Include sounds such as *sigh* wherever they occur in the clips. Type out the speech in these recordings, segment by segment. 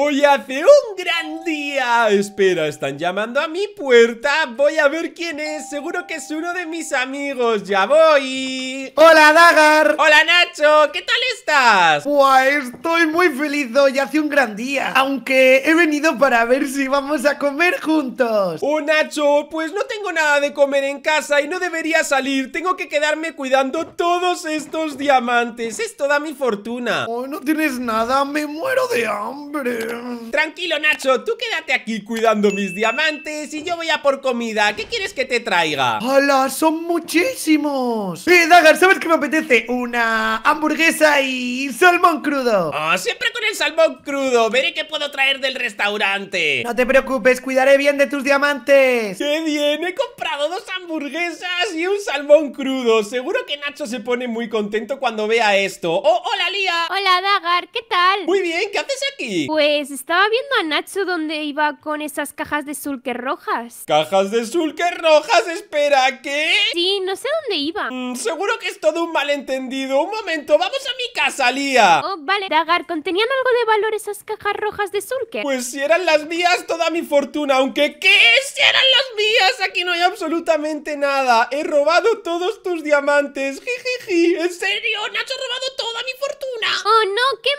Hoy hace un gran día Espera, están llamando a mi puerta Voy a ver quién es Seguro que es uno de mis amigos Ya voy Hola Dagar Hola Nacho ¿Qué tal estás? Buah, estoy muy feliz hoy Hace un gran día Aunque he venido para ver si vamos a comer juntos Oh Nacho, pues no tengo nada de comer en casa Y no debería salir Tengo que quedarme cuidando todos estos diamantes Es toda mi fortuna Oh, no tienes nada Me muero de hambre Tranquilo, Nacho, tú quédate aquí cuidando mis diamantes y yo voy a por comida. ¿Qué quieres que te traiga? Hola, ¡Son muchísimos! Eh, Dagar, ¿sabes qué me apetece? Una hamburguesa y salmón crudo. ¡Ah, siempre con el salmón crudo. Veré qué puedo traer del restaurante. No te preocupes, cuidaré bien de tus diamantes. ¡Qué bien! He comprado dos hamburguesas y un salmón crudo. Seguro que Nacho se pone muy contento cuando vea esto. ¡Oh, hola, Lía! Hola, Dagar, ¿qué tal? Muy bien, ¿qué haces aquí? Pues pues, estaba viendo a Nacho donde iba con esas cajas de sulker rojas. ¿Cajas de sulker rojas? Espera, ¿qué? Sí, no sé dónde iba. Mm, seguro que es todo un malentendido. Un momento, vamos a mi casa, Lía. Oh, vale. Dagar, ¿contenían algo de valor esas cajas rojas de sulker? Pues si eran las mías, toda mi fortuna. Aunque, ¿qué? Si eran las mías, aquí no hay absolutamente nada. He robado todos tus diamantes. Jijiji. ¿En serio? Nacho ha robado toda mi fortuna. Oh, no, qué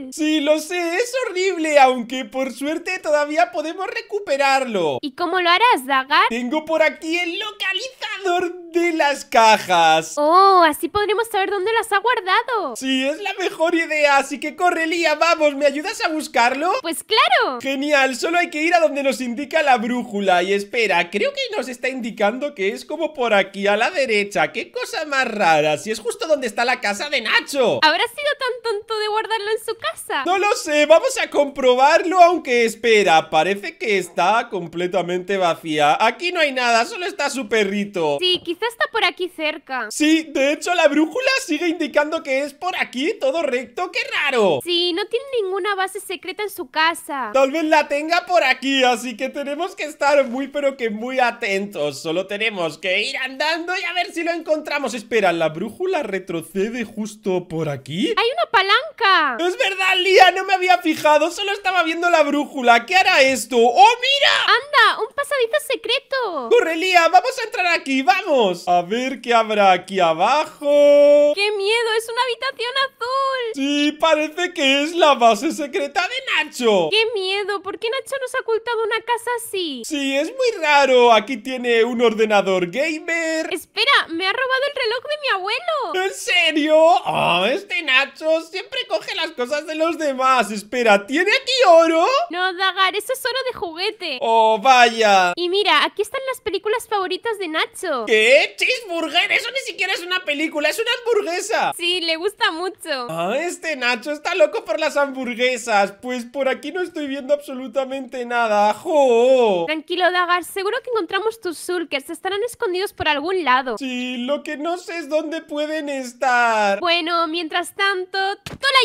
mal. Sí, lo sé, es horrible aunque por suerte todavía podemos recuperarlo. ¿Y cómo lo harás, Dagar? Tengo por aquí el localizador de las cajas. Oh, así podremos saber dónde las ha guardado. Sí, es la mejor idea, así que corre, Lía, vamos, ¿me ayudas a buscarlo? Pues claro. Genial, solo hay que ir a donde nos indica la brújula. Y espera, creo que nos está indicando que es como por aquí, a la derecha. ¡Qué cosa más rara! Si es justo donde está la casa de Nacho. ¿Habrá sido tan tonto de guardarlo en su casa? No lo sé, vamos a comprobarlo, aunque espera, parece que está completamente vacía. Aquí no hay nada, solo está su perrito. Sí, quizá está por aquí cerca. Sí, de hecho la brújula sigue indicando que es por aquí, todo recto, qué raro. Sí, no tiene ninguna base secreta en su casa. Tal vez la tenga por aquí, así que tenemos que estar muy pero que muy atentos. Solo tenemos que ir andando y a ver si lo encontramos. Espera, la brújula retrocede justo por aquí. ¡Hay una palanca! ¡Es verdad, Lía! No me había fijado solo estaba viendo la brújula. ¿Qué hará esto? ¡Oh, mira! ¡Anda! ¡Un pasadizo secreto! ¡Corre, Lía! ¡Vamos a entrar aquí! ¡Vamos! A ver qué habrá aquí abajo. ¡Qué miedo! ¡Es una habitación azul! Sí, parece que es la base secreta de ¡Qué miedo! ¿Por qué Nacho nos ha ocultado una casa así? Sí, es muy raro. Aquí tiene un ordenador gamer. Espera, me ha robado el reloj de mi abuelo. ¿En serio? Oh, este Nacho siempre coge las cosas de los demás. Espera, ¿tiene aquí oro? No, Dagar, eso es oro de juguete. Oh, vaya. Y mira, aquí están las películas favoritas de Nacho. ¿Qué? ¡Cheeseburger! Eso ni siquiera es una película, es una hamburguesa. Sí, le gusta mucho. Ah, este Nacho está loco por las hamburguesas. Pues por aquí no estoy viendo absolutamente nada. ¡Jo! Tranquilo, Dagar. Seguro que encontramos tus sulkers. Estarán escondidos por algún lado. Sí, lo que no sé es dónde pueden estar. Bueno, mientras tanto, tú la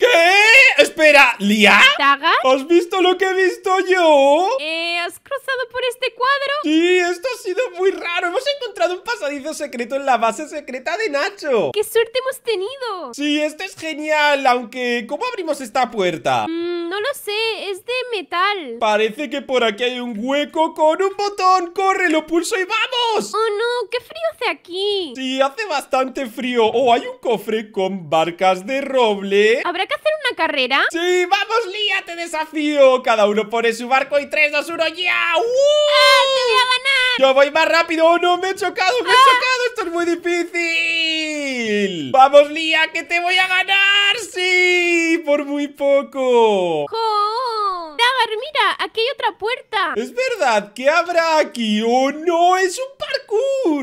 llevas. ¿Qué? Espera, ¿Lia? ¿Dagar? ¿Has visto lo que he visto yo? Eh, ¿has cruzado por este cuadro? Sí, esto ha sido muy raro. Hemos encontrado un pasadizo secreto en la base secreta de Nacho. ¡Qué suerte hemos tenido! Sí, esto es genial, aunque... ¿Cómo abrimos esta puerta? Mmm... No lo sé, es de metal. Parece que por aquí hay un hueco con un botón. ¡Corre, lo pulso y vamos! ¡Oh, no! ¡Qué frío hace aquí! Sí, hace bastante frío. ¡Oh, hay un cofre con barcas de roble! ¿Habrá que hacer una carrera? ¡Sí, vamos, Lía! ¡Te desafío! Cada uno pone su barco y 3, 2, 1, ¡ya! ¡Uh! ¡Ah, te voy a ganar! ¡Yo voy más rápido! ¡Oh, no! ¡Me he chocado! ¡Me he ah. chocado! ¡Esto es muy difícil! ¡Vamos, Lía! ¡Que te voy a ganar! ¡Sí! ¡Por muy poco! ¡Oh! Dagar, mira, aquí hay otra puerta. Es verdad, ¿qué habrá aquí? ¡Oh, no! ¡Es un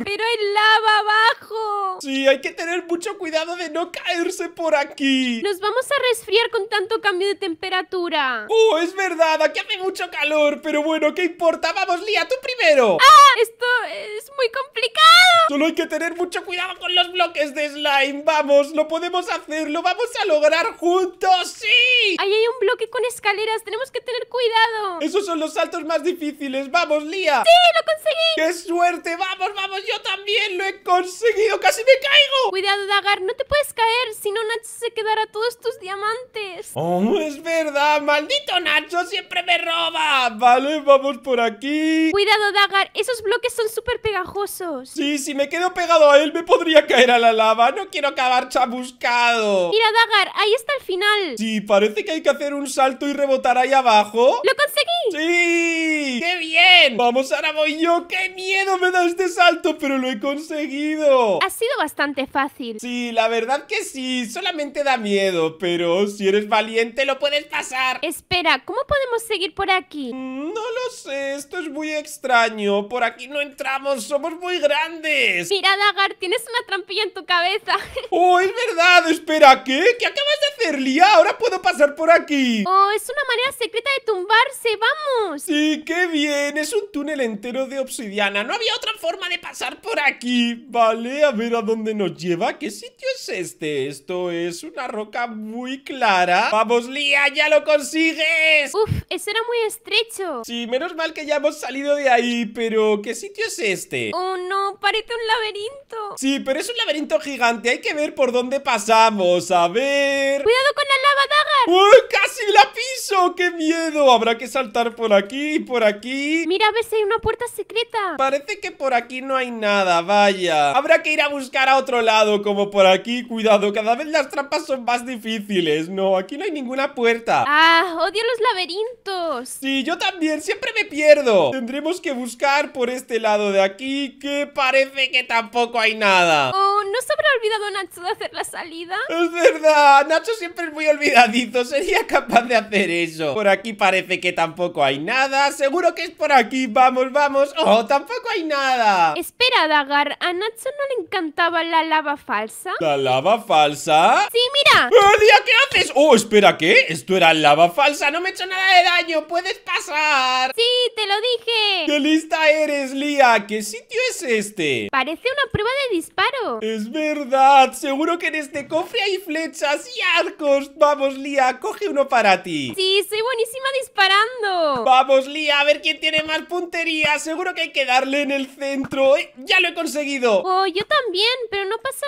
¡Pero hay lava abajo! Sí, hay que tener mucho cuidado de no caerse por aquí. Nos vamos a resfriar con tanto cambio de temperatura. ¡Oh, es verdad! Aquí hace mucho calor, pero bueno, ¿qué importa? ¡Vamos, Lía, tú primero! ¡Ah! Esto es muy complicado. Solo hay que tener mucho cuidado con los bloques de slime. ¡Vamos, lo podemos hacer! ¡Lo vamos a lograr juntos! ¡Sí! Ahí hay un bloque con escaleras. Tenemos que tener cuidado. Esos son los saltos más difíciles. ¡Vamos, Lía! ¡Sí, lo conseguí! ¡Qué suerte! vamos, vamos, yo también conseguido! ¡Casi me caigo! Cuidado, Dagar, no te puedes caer, si no Nacho se quedará todos tus diamantes. ¡Oh, es verdad! ¡Maldito Nacho siempre me roba! Vale, vamos por aquí. Cuidado, Dagar, esos bloques son súper pegajosos. Sí, si me quedo pegado a él me podría caer a la lava. No quiero acabar chamuscado. Mira, Dagar, ahí está el final. Sí, parece que hay que hacer un salto y rebotar ahí abajo. ¡Lo conseguí! ¡Sí! ¡Qué bien! Vamos, ahora voy yo. ¡Qué miedo me da este salto! Pero lo he conseguido. Ha sido bastante fácil. Sí, la verdad que sí. Solamente da miedo, pero si eres valiente lo puedes pasar. Espera, ¿cómo podemos seguir por aquí? Mm, no lo sé, esto es muy extraño. Por aquí no entramos, somos muy grandes. Mira, Dagar, tienes una trampilla en tu cabeza. *laughs* ¡Oh, es verdad! Espera, ¿qué? ¿Qué acabas de hacer, Lía? Ahora puedo pasar por aquí. ¡Oh, es una manera secreta de tumbarse! ¡Vamos! Sí, qué bien. Es un túnel entero de obsidiana. No había otra forma de pasar por aquí vale, a ver a dónde nos lleva. ¿Qué sitio es este? Esto es una roca muy clara. ¡Vamos, Lía! ¡Ya lo consigues! Uf, eso era muy estrecho. Sí, menos mal que ya hemos salido de ahí, pero ¿qué sitio es este? Oh, no, parece un laberinto. Sí, pero es un laberinto gigante. Hay que ver por dónde pasamos. A ver... ¡Cuidado con la lava, Dagar! ¡Uy, casi la piso! ¡Qué miedo! Habrá que saltar por aquí y por aquí. Mira, a ver si hay una puerta secreta. Parece que por aquí no hay nada, vaya. Habrá que ir a buscar a otro lado, como por aquí. Cuidado, cada vez las trampas son más difíciles. No, aquí no hay ninguna puerta. Ah, odio los laberintos. Sí, yo también, siempre me pierdo. Tendremos que buscar por este lado de aquí, que parece que tampoco hay nada. Oh, ¿no se habrá olvidado Nacho de hacer la salida? Es verdad, Nacho siempre es muy olvidadizo. Sería capaz de hacer eso. Por aquí parece que tampoco hay nada. Seguro que es por aquí. Vamos, vamos. Oh, tampoco hay nada. Espera, Dagar. ¿A Natsu no le encantaba la lava falsa? ¿La lava falsa? ¡Sí, mira! ¡Eh, ¡Día qué haces! Oh, espera, ¿qué? Esto era lava falsa, no me he hecho nada de daño, puedes pasar. Sí, lo dije! ¡Qué lista eres, Lía! ¿Qué sitio es este? Parece una prueba de disparo. Es verdad. Seguro que en este cofre hay flechas y arcos. Vamos, Lía, coge uno para ti. Sí, soy buenísima disparando. Vamos, Lía, a ver quién tiene más puntería. Seguro que hay que darle en el centro. ¡Eh! ¡Ya lo he conseguido! Oh, yo también, pero no pasa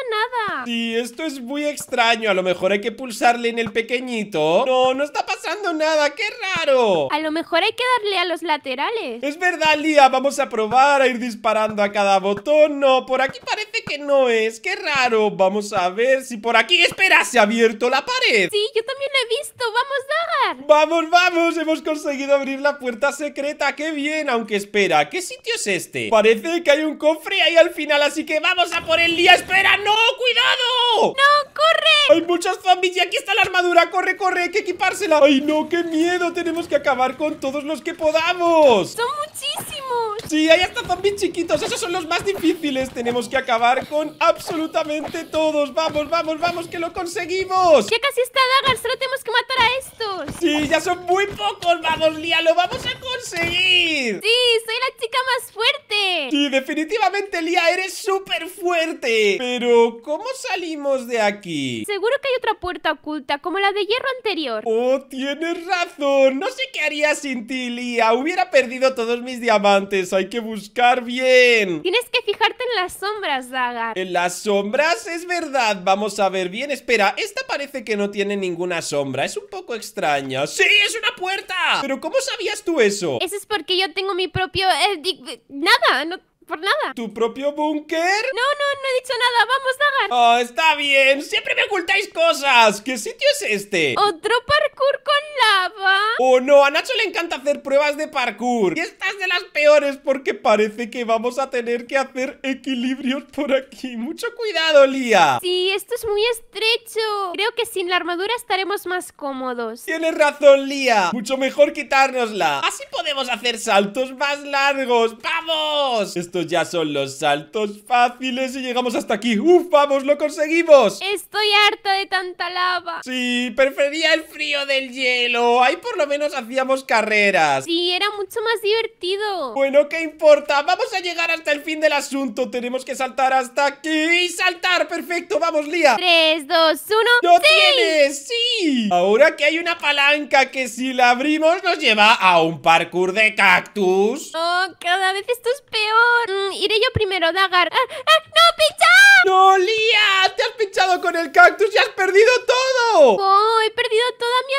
nada. Sí, esto es muy extraño. A lo mejor hay que pulsarle en el pequeñito. No, no está pasando nada. ¡Qué raro! A lo mejor hay que darle a los laterales. Es verdad, Lía. Vamos a probar a ir disparando a cada botón. No, por aquí parece que no es. Qué raro. Vamos a ver si por aquí... ¡Espera! ¡Se ha abierto la pared! Sí, yo también lo he visto. ¡Vamos, Dagar! ¡Vamos, vamos! Hemos conseguido abrir la puerta secreta. ¡Qué bien! Aunque espera, ¿qué sitio es este? Parece que hay un cofre ahí al final, así que vamos a por el Lía. ¡Espera! ¡No! ¡Cuidado! ¡No! ¡Corre! Hay muchas zombies y aquí está la armadura. ¡Corre, corre! ¡Hay que equipársela! ¡Ay, no! ¡Qué miedo! Tenemos que acabar con todos los que podamos. ¡Son muchísimos! Sí, hay hasta zombies chiquitos. Esos son los más difíciles. Tenemos que acabar con absolutamente todos. ¡Vamos, vamos, vamos! ¡Que lo conseguimos! Ya casi está Dagar. Solo tenemos que matar a estos. Sí, ya son muy pocos. ¡Vamos, Lía! ¡Lo vamos a conseguir! Sí, soy la chica más fuerte. Sí, definitivamente, Lía, eres súper fuerte. Pero, ¿cómo salimos de aquí? Seguro que hay otra puerta oculta, como la de hierro anterior. Oh, tienes razón. No sé qué haría sin ti, Lía. Hubiera pensado perdido todos mis diamantes. Hay que buscar bien. Tienes que fijarte en las sombras, Dagar. ¿En las sombras? Es verdad. Vamos a ver bien. Espera, esta parece que no tiene ninguna sombra. Es un poco extraña. ¡Sí, es una puerta! ¿Pero cómo sabías tú eso? Eso es porque yo tengo mi propio... Eh, nada, no... Por nada. ¿Tu propio búnker? No, no, no he dicho nada. Vamos, Dagan. Oh, ah, está bien. Siempre me ocultáis cosas. ¿Qué sitio es este? Otro parkour con lava. Oh, no. A Nacho le encanta hacer pruebas de parkour. Y esta es de las peores porque parece que vamos a tener que hacer equilibrios por aquí. Mucho cuidado, Lía. Sí, esto es muy estrecho. Creo que sin la armadura estaremos más cómodos. Tienes razón, Lía. Mucho mejor quitárnosla. Así podemos hacer saltos más largos. ¡Vamos! Esto ya son los saltos fáciles y llegamos hasta aquí. ¡Uf, vamos, lo conseguimos! Estoy harta de tanta lava. Sí, prefería el frío del hielo. Ahí por lo menos hacíamos carreras. Sí, era mucho más divertido. Bueno, ¿qué importa? Vamos a llegar hasta el fin del asunto. Tenemos que saltar hasta aquí. ¡Saltar! ¡Perfecto! ¡Vamos, Lía! Tres, dos, uno ¡Lo tienes! ¡Sí! Ahora que hay una palanca que si la abrimos nos lleva a un parkour de cactus. Oh, cada vez esto es peor. Mm, iré yo primero, Dagar. ¡Ah, ah no pincha! ¡No, Lía! ¡Te has pinchado con el cactus y has perdido todo! ¡Oh, he perdido toda mi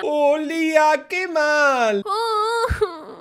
armadura! ¡Oh, Lía! ¡Qué mal! ¡Oh!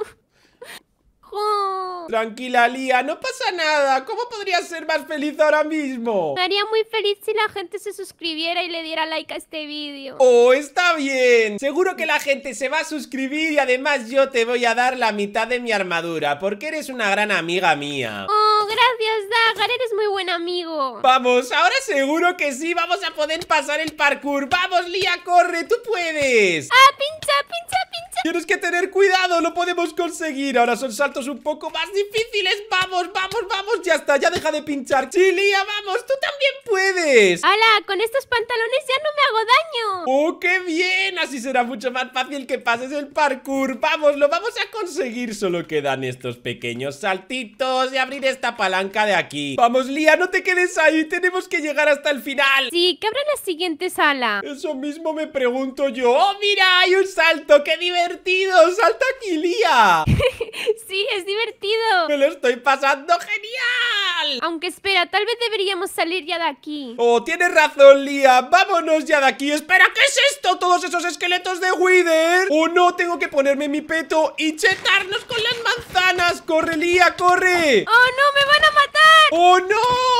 Tranquila, Lía, no pasa nada. ¿Cómo podría ser más feliz ahora mismo? Me haría muy feliz si la gente se suscribiera y le diera like a este vídeo. ¡Oh, está bien! Seguro que la gente se va a suscribir y además yo te voy a dar la mitad de mi armadura porque eres una gran amiga mía. ¡Oh, gracias, Dagar! Eres muy buen amigo. Vamos, ahora seguro que sí vamos a poder pasar el parkour. ¡Vamos, Lía, corre! ¡Tú puedes! ¡Ah, pincha, pincha! Tienes que tener cuidado, lo podemos conseguir Ahora son saltos un poco más difíciles Vamos, vamos, vamos, ya está, ya deja de pinchar Lía, vamos, tú también puedes Hala, con estos pantalones ya no me hago daño ¡Oh, qué bien! Así será mucho más fácil que pases el parkour Vamos, lo vamos a conseguir Solo quedan estos pequeños saltitos Y abrir esta palanca de aquí Vamos, Lía, no te quedes ahí Tenemos que llegar hasta el final Sí, que abra la siguiente sala Eso mismo me pregunto yo ¡Oh, mira! Hay un salto, qué divertido divertido! ¡Salta aquí, Lía! *laughs* sí, es divertido. Me lo estoy pasando genial. Aunque espera, tal vez deberíamos salir ya de aquí. Oh, tienes razón, Lía. Vámonos ya de aquí. Espera, ¿qué es esto? ¿Todos esos esqueletos de Wither? Oh, no, tengo que ponerme mi peto y chetarnos con las manzanas. ¡Corre, Lía, corre! ¡Oh, no, me van a matar! ¡Oh, no!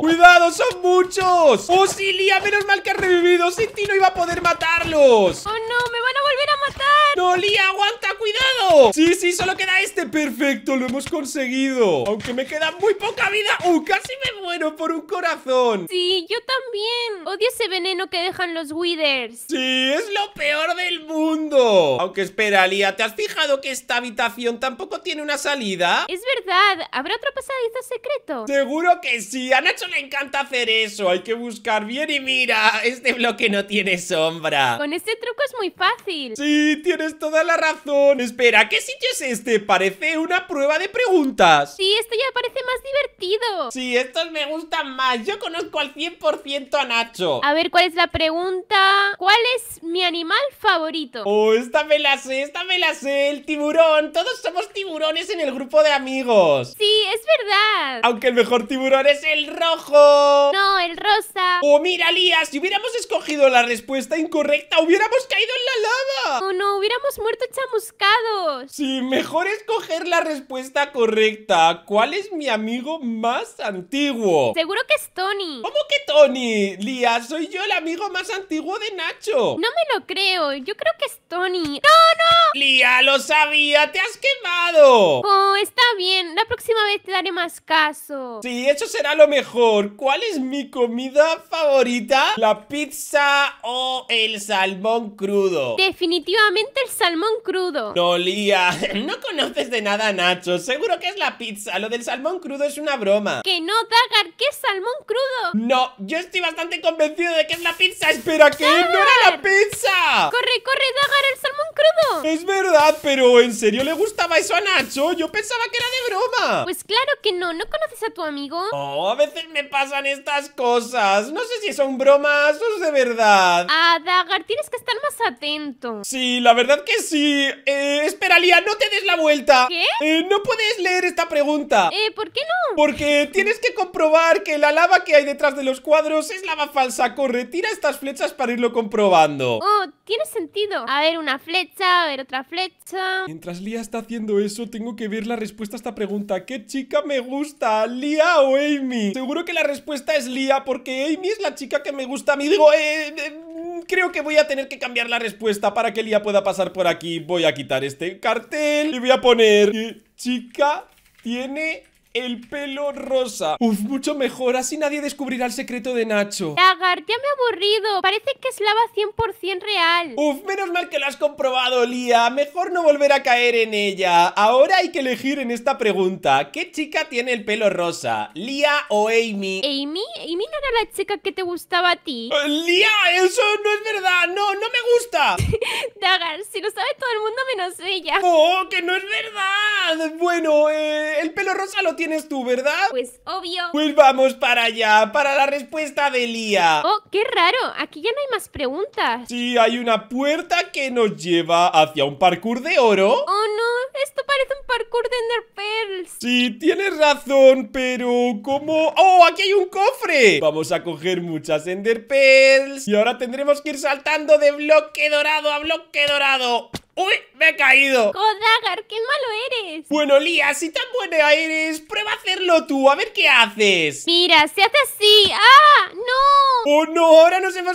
¡Cuidado! ¡Son muchos! ¡Oh, Lía! ¡Menos mal que has revivido! ¡Sin ti no iba a poder matarlos! ¡Oh, no! ¡Me van a volver a matar! ¡No, Lía! ¡Aguanta! ¡Cuidado! ¡Sí, sí! ¡Solo queda este! ¡Perfecto! ¡Lo hemos conseguido! Aunque me queda muy poca vida. ¡Uh! ¡Casi me muero por un corazón! Sí, yo también. Odio ese veneno que dejan los Withers. ¡Sí! ¡Es lo peor del mundo! Aunque espera, Lía. ¿Te has fijado que esta habitación tampoco tiene una salida? Es verdad. ¿Habrá otro pasadizo secreto? Seguro que sí a Nacho le encanta hacer eso. Hay que buscar bien y mira, este bloque no tiene sombra. Con este truco es muy fácil. Sí, tienes toda la razón. Espera, ¿qué sitio es este? Parece una prueba de preguntas. Sí, esto ya parece más divertido. Sí, estos me gustan más. Yo conozco al 100% a Nacho. A ver, ¿cuál es la pregunta? ¿Cuál es mi animal favorito? Oh, esta me la sé, esta me la sé. El tiburón. Todos somos tiburones en el grupo de amigos. Sí, es verdad. Aunque el mejor tiburón es el el rojo. No, el rosa. Oh, mira, Lía, si hubiéramos escogido la respuesta incorrecta, hubiéramos caído en la lava. oh, no, hubiéramos muerto chamuscados. Sí, mejor escoger la respuesta correcta. ¿Cuál es mi amigo más antiguo? Seguro que es Tony. ¿Cómo que Tony? Lía, soy yo el amigo más antiguo de Nacho. No me lo creo. Yo creo que es Tony. ¡No, no! Lía, lo sabía. ¡Te has quemado! Oh, está bien. La próxima vez te daré más caso. Sí, eso será lo mejor? ¿Cuál es mi comida favorita? ¿La pizza o el salmón crudo? Definitivamente el salmón crudo. No, *laughs* no conoces de nada Nacho. Seguro que es la pizza. Lo del salmón crudo es una broma. Que no, Dagar, ¿Qué es salmón crudo. No, yo estoy bastante convencido de que es la pizza. Espera, que no era la pizza. Corre, corre, Dagar, el salmón crudo. Es verdad, pero ¿en serio le gustaba eso a Nacho? Yo pensaba que era de broma. Pues claro que no, ¿no conoces a tu amigo? Oh, veces me pasan estas cosas. No sé si son bromas o es de verdad. Ah, Dagar, tienes que estar más atento. Sí, la verdad que sí. Eh, espera Lía, no te des la vuelta. ¿Qué? Eh, no puedes leer esta pregunta. Eh, ¿por qué no? Porque tienes que comprobar que la lava que hay detrás de los cuadros es lava falsa. Corre, tira estas flechas para irlo comprobando. Oh, tiene sentido. A ver, una flecha, a ver, otra flecha. Mientras Lía está haciendo eso, tengo que ver la respuesta a esta pregunta. ¿Qué chica me gusta, Lía o Amy? Seguro que la respuesta es Lía, porque Amy es la chica que me gusta a mí. Digo, eh, eh creo que voy a tener que cambiar la respuesta para que Lía pueda pasar por aquí. Voy a quitar este cartel y voy a poner... Eh, chica tiene el pelo rosa. Uf, mucho mejor. Así nadie descubrirá el secreto de Nacho. Dagar, ya me he aburrido. Parece que es lava 100% real. Uf, menos mal que lo has comprobado, Lía. Mejor no volver a caer en ella. Ahora hay que elegir en esta pregunta. ¿Qué chica tiene el pelo rosa? ¿Lía o Amy? ¿Amy? ¿Amy no era la chica que te gustaba a ti? Eh, ¡Lía! ¡Eso no es verdad! ¡No, no me gusta! Dagar, *laughs* si lo sabe todo el mundo menos ella. ¡Oh, que no es verdad! Bueno, eh, el pelo rosa lo tienes tú, ¿verdad? Pues obvio. Pues vamos para allá, para la respuesta de Lía. Oh, qué raro. Aquí ya no hay más preguntas. Sí, hay una puerta que nos lleva hacia un parkour de oro. Oh, no. Esto parece un parkour de Ender Pearls. Sí, tienes razón, pero ¿cómo? ¡Oh, aquí hay un cofre! Vamos a coger muchas Ender Pearls. Y ahora tendremos que ir saltando de bloque dorado a bloque dorado. ¡Uy! ¡Me he caído! ¡Kodagar, qué malo eres! Bueno, Lía, si tan buena eres, prueba a hacerlo tú, a ver qué haces. Mira, se hace así. ¡Ah!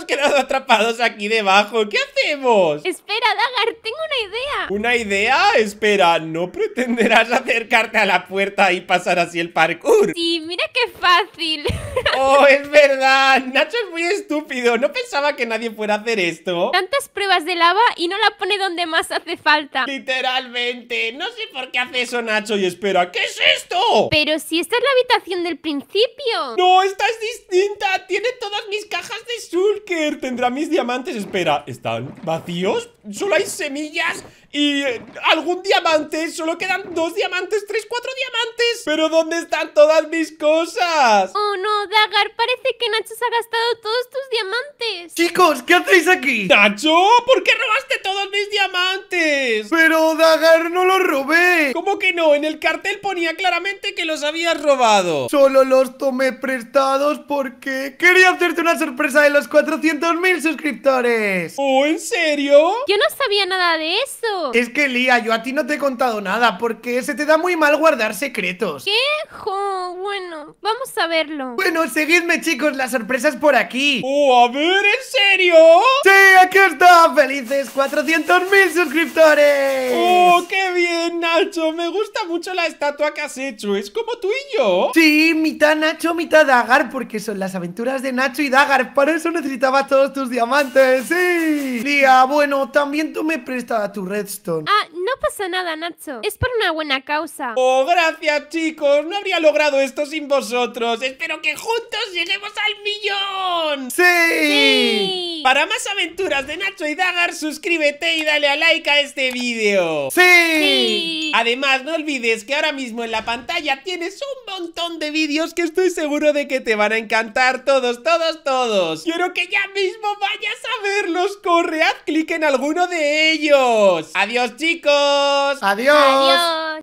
quedado atrapados aquí debajo. ¿Qué hacemos? Espera, Dagar, tengo una idea. ¿Una idea? Espera, ¿no pretenderás acercarte a la puerta y pasar así el parkour? Sí, mira qué fácil. *laughs* Oh, es verdad. Nacho es muy estúpido. No pensaba que nadie fuera a hacer esto. Tantas pruebas de lava y no la pone donde más hace falta. Literalmente. No sé por qué hace eso, Nacho. Y espera, ¿qué es esto? Pero si esta es la habitación del principio. No, esta es distinta. Tiene todas mis cajas de sur tendrá mis diamantes. Espera, ¿están vacíos? Solo hay semillas y eh, algún diamante. Solo quedan dos diamantes, tres, cuatro diamantes. Pero ¿dónde están todas mis cosas? Oh, no, Dagar, parece que Nacho se ha gastado todos tus diamantes. Chicos, ¿qué hacéis aquí? Nacho, ¿por qué robaste todos mis diamantes? Pero, Dagar, no los robé. ¿Cómo que no? En el cartel ponía claramente que los habías robado. Solo los tomé prestados porque quería hacerte una sorpresa de los cuatro 400.000 suscriptores. ¿Oh, en serio? Yo no sabía nada de eso. Es que, Lía, yo a ti no te he contado nada porque se te da muy mal guardar secretos. ¿Qué? bueno, vamos a verlo. Bueno, seguidme, chicos, las sorpresas por aquí. ¡Oh, a ver, en serio! ¡Sí, aquí está! ¡Felices 400.000 suscriptores! ¡Oh, qué bien, Nacho! Me gusta mucho la estatua que has hecho. Es como tú y yo. Sí, mitad Nacho, mitad Dagar porque son las aventuras de Nacho y Dagar. Para eso necesitamos todos tus diamantes, sí. Lía, bueno, también tú me prestas tu redstone. Ah, no pasa nada, Nacho. Es por una buena causa. Oh, gracias, chicos. No habría logrado esto sin vosotros. Espero que juntos lleguemos al millón. Sí. Para más aventuras de Nacho y Dagar, suscríbete y dale a like a este vídeo. Sí. Además, no olvides que ahora mismo en la pantalla tienes un montón de vídeos que estoy seguro de que te van a encantar todos, todos, todos. Quiero que ya ya mismo vayas a verlos. Corre, haz clic en alguno de ellos. Adiós, chicos. Adiós. Adiós.